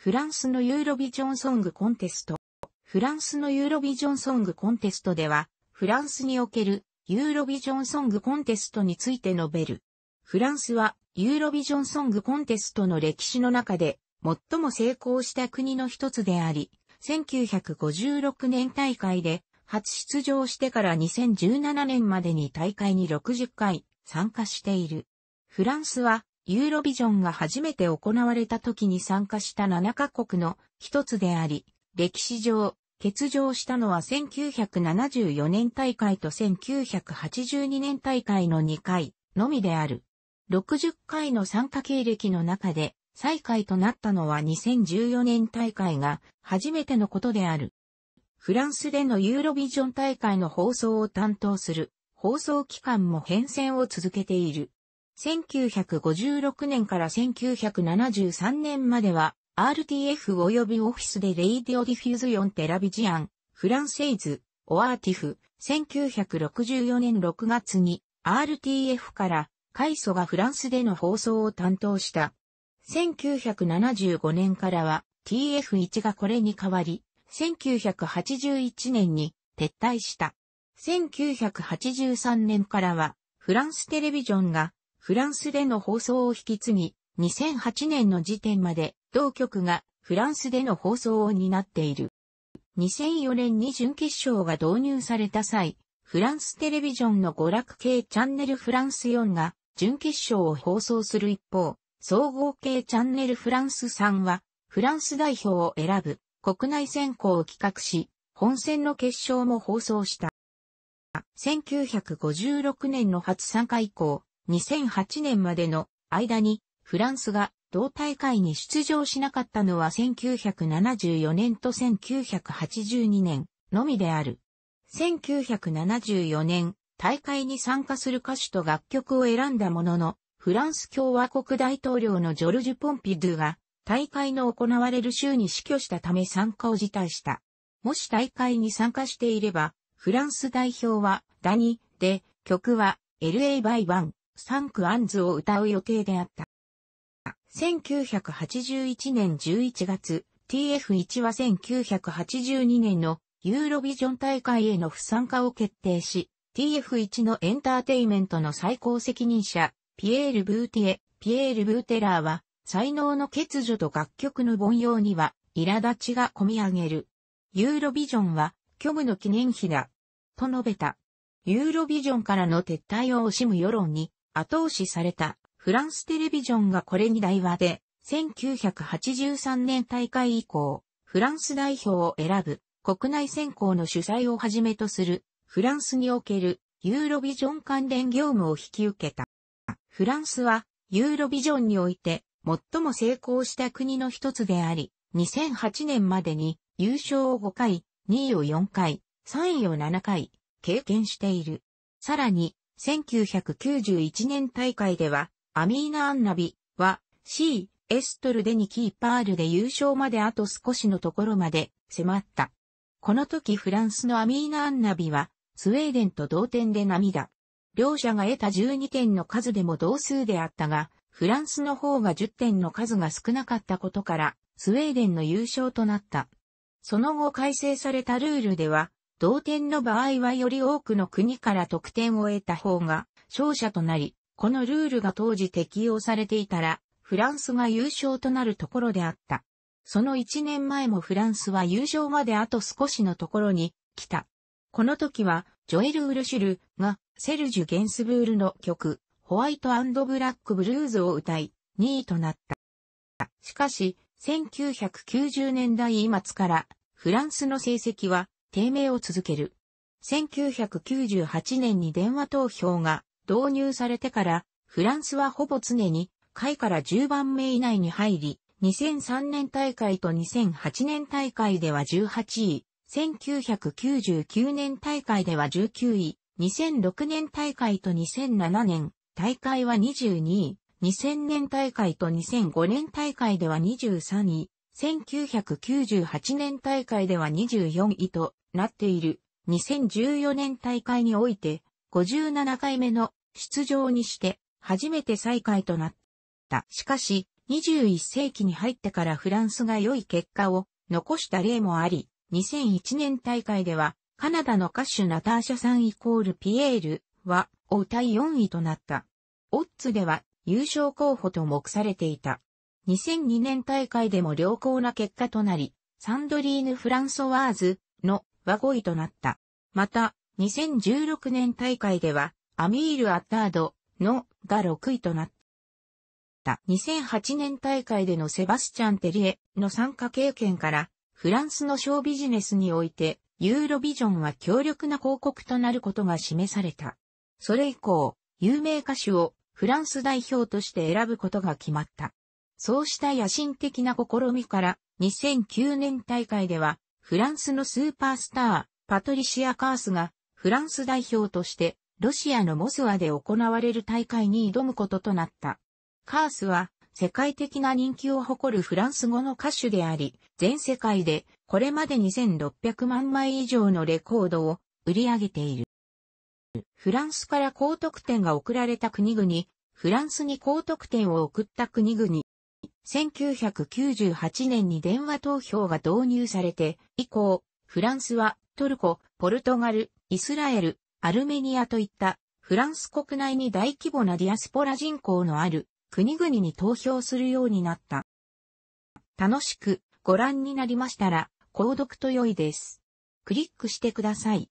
フランスのユーロビジョンソングコンテスト。フランスのユーロビジョンソングコンテストでは、フランスにおけるユーロビジョンソングコンテストについて述べる。フランスはユーロビジョンソングコンテストの歴史の中で最も成功した国の一つであり、1956年大会で初出場してから2017年までに大会に60回参加している。フランスはユーロビジョンが初めて行われた時に参加した7カ国の一つであり、歴史上、欠場したのは1974年大会と1982年大会の2回のみである。60回の参加経歴の中で、最下位となったのは2014年大会が初めてのことである。フランスでのユーロビジョン大会の放送を担当する放送機関も変遷を続けている。1956年から1973年までは、RTF 及びオフィスでレイディオディフューズヨンテラビジアン、フランセイズ、オアーティフ、1964年6月に RTF から海ソがフランスでの放送を担当した。1975年からは TF1 がこれに変わり、1981年に撤退した。1983年からはフランステレビジョンがフランスでの放送を引き継ぎ、2008年の時点まで同局がフランスでの放送を担っている。2004年に準決勝が導入された際、フランステレビジョンの娯楽系チャンネルフランス4が準決勝を放送する一方、総合系チャンネルフランス3はフランス代表を選ぶ国内選考を企画し、本戦の決勝も放送した。1956年の初参加以降、2008年までの間にフランスが同大会に出場しなかったのは1974年と1982年のみである。1974年、大会に参加する歌手と楽曲を選んだものの、フランス共和国大統領のジョルジュ・ポンピドゥが大会の行われる週に死去したため参加を辞退した。もし大会に参加していれば、フランス代表はダニで曲は LA by ン。サンクアンズを歌う予定であった。1981年11月、TF1 は1982年のユーロビジョン大会への不参加を決定し、TF1 のエンターテイメントの最高責任者、ピエール・ブーティエ、ピエール・ブーテラーは、才能の欠如と楽曲の凡庸には、苛立ちが込み上げる。ユーロビジョンは、虚無の記念碑だ。と述べた。ユーロビジョンからの撤退を惜しむ世論に、後押しされたフランステレビジョンがこれに台話で、1983年大会以降、フランス代表を選ぶ国内選考の主催をはじめとするフランスにおけるユーロビジョン関連業務を引き受けた。フランスはユーロビジョンにおいて最も成功した国の一つであり、2008年までに優勝を5回、2位を4回、3位を7回、経験している。さらに、1991年大会では、アミーナ・アンナビは C、エストルデニキーパールで優勝まであと少しのところまで迫った。この時フランスのアミーナ・アンナビは、スウェーデンと同点で涙。両者が得た12点の数でも同数であったが、フランスの方が10点の数が少なかったことから、スウェーデンの優勝となった。その後改正されたルールでは、同点の場合はより多くの国から得点を得た方が勝者となり、このルールが当時適用されていたら、フランスが優勝となるところであった。その1年前もフランスは優勝まであと少しのところに来た。この時は、ジョエル・ウルシュルがセルジュ・ゲンスブールの曲、ホワイトブラック・ブルーズを歌い、2位となった。しかし、1990年代末からフランスの成績は低迷を続ける。1998年に電話投票が導入されてから、フランスはほぼ常に下位から10番目以内に入り、2003年大会と2008年大会では18位、1999年大会では19位、2006年大会と2007年大会は22位、2000年大会と2005年大会では23位、1998年大会では24位となっている2014年大会において57回目の出場にして初めて最下位となった。しかし21世紀に入ってからフランスが良い結果を残した例もあり、2001年大会ではカナダの歌手ナターシャさんイコールピエールはう歌い4位となった。オッズでは優勝候補と目されていた。2002年大会でも良好な結果となり、サンドリーヌ・フランソワーズのは5位となった。また、2016年大会では、アミール・アッタードのが6位となった。2008年大会でのセバスチャン・テリエの参加経験から、フランスの小ビジネスにおいて、ユーロビジョンは強力な広告となることが示された。それ以降、有名歌手をフランス代表として選ぶことが決まった。そうした野心的な試みから、2009年大会では、フランスのスーパースター、パトリシア・カースが、フランス代表として、ロシアのモスワで行われる大会に挑むこととなった。カースは、世界的な人気を誇るフランス語の歌手であり、全世界でこれまで2600万枚以上のレコードを売り上げている。フランスから高得点が送られた国々、フランスに高得点を送った国々。1998年に電話投票が導入されて、以降、フランスはトルコ、ポルトガル、イスラエル、アルメニアといったフランス国内に大規模なディアスポラ人口のある国々に投票するようになった。楽しくご覧になりましたら、購読と良いです。クリックしてください。